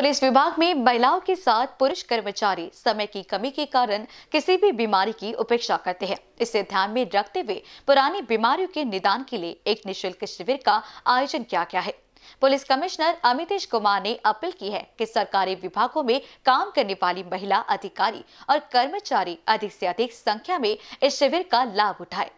police विभाग में महिलाओं के साथ पुरुष कर्मचारी समय की कमी के कारण किसी भी बीमारी की उपेक्षा करते हैं इसे ध्यान में रखते हुए पुरानी बीमारियों के निदान के लिए एक निःशुल्क शिविर का आयोजन किया गया है पुलिस कमिश्नर अमितेश कुमार ने अपील की है कि सरकारी विभागों में काम करने वाली महिला अधिकारी और कर्मचारी अधिक से अधिक संख्या में इस शिविर का लाभ उठाए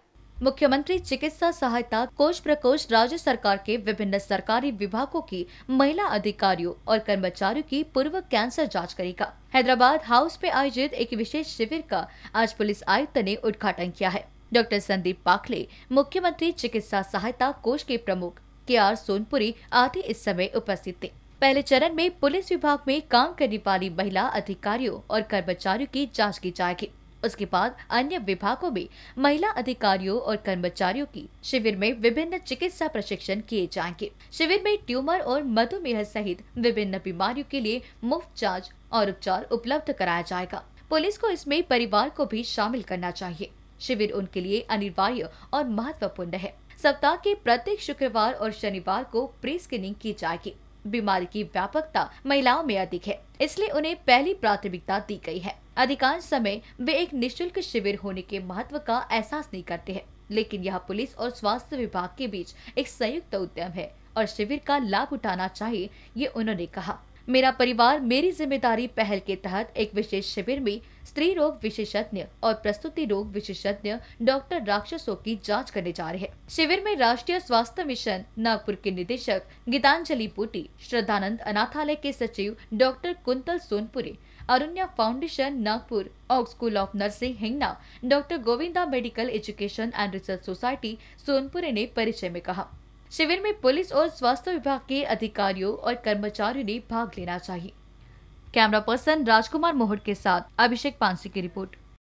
मुख्यमंत्री चिकित्सा सहायता कोष प्रकोष्ठ राज्य सरकार के विभिन्न सरकारी विभागों की महिला अधिकारियों और कर्मचारियों की पूर्व कैंसर जांच करेगा हैदराबाद हाउस में आयोजित एक विशेष शिविर का आज पुलिस आयुक्त ने उद्घाटन किया है डॉक्टर संदीप पाखले मुख्यमंत्री चिकित्सा सहायता कोष के प्रमुख के आर सोनपुरी आदि इस समय उपस्थित थे पहले चरण में पुलिस विभाग में काम करने वाली महिला अधिकारियों और कर्मचारियों की जांच की जाएगी उसके बाद अन्य विभागों में महिला अधिकारियों और कर्मचारियों की शिविर में विभिन्न चिकित्सा प्रशिक्षण किए जाएंगे शिविर में ट्यूमर और मधुमेह सहित विभिन्न बीमारियों के लिए मुफ्त जांच और उपचार उपलब्ध कराया जाएगा पुलिस को इसमें परिवार को भी शामिल करना चाहिए शिविर उनके लिए अनिवार्य और महत्वपूर्ण है सप्ताह के प्रत्येक शुक्रवार और शनिवार को प्री स्क्रीनिंग की जाएगी बीमारी की व्यापकता महिलाओं में अधिक है इसलिए उन्हें पहली प्राथमिकता दी गई है अधिकांश समय वे एक निशुल्क शिविर होने के महत्व का एहसास नहीं करते हैं लेकिन यह पुलिस और स्वास्थ्य विभाग के बीच एक संयुक्त उद्यम है और शिविर का लाभ उठाना चाहिए ये उन्होंने कहा मेरा परिवार मेरी जिम्मेदारी पहल के तहत एक विशेष शिविर में स्त्री रोग विशेषज्ञ और प्रस्तुति रोग विशेषज्ञ डॉक्टर राक्षसों की जांच करने जा रहे हैं शिविर में राष्ट्रीय स्वास्थ्य मिशन नागपुर के निदेशक गीतांजलि पुटी श्रद्धानंद अनाथालय के सचिव डॉक्टर कुंतल सोनपुरी अरुण्या फाउंडेशन नागपुर और school of nursing Hingna doctor Govinda medical education and research society Sonpuri ने परिचय में कहा शिविर में पुलिस और स्वास्थ्य विभाग के अधिकारियों और कर्मचारियों ने भाग लेना चाहिए कैमरा पर्सन राजकुमार मोहट के साथ अभिषेक पांसी की रिपोर्ट